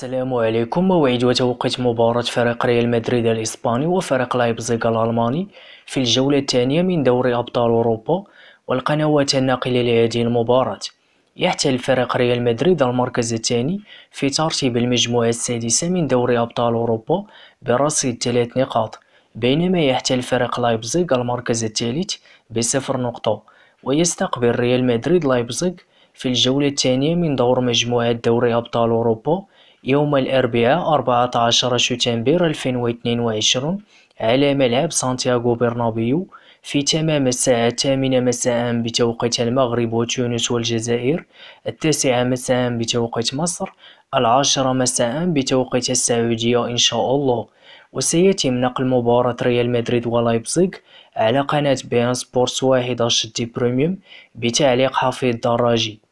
السلام عليكم موعد وتوقيت مباراة فريق ريال مدريد الإسباني وفريق لايبزيغ الألماني في الجولة الثانية من دوري أبطال أوروبا والقنوات الناقلة لهذه المباراة يحتل فريق ريال مدريد المركز الثاني في ترتيب المجموعة السادسة من دوري أبطال أوروبا برصيد ثلاث نقاط بينما يحتل فريق لايبزيغ المركز الثالث بصفر نقطة ويستقبل ريال مدريد لايبزيغ في الجولة الثانية من دور مجموعة دوري أبطال أوروبا يوم الأربعاء 14 شتنبر 2022 على ملعب سانتياغو برنابيو في تمام الساعة الثامنة مساء بتوقيت المغرب وتونس والجزائر التاسعة مساء بتوقيت مصر العاشرة مساء بتوقيت السعودية إن شاء الله وسيتم نقل مباراة ريال مدريد ولايبزيغ على قناة بيان سبورتس واحد أشتي بريميوم بتعليق حفيظ دراجي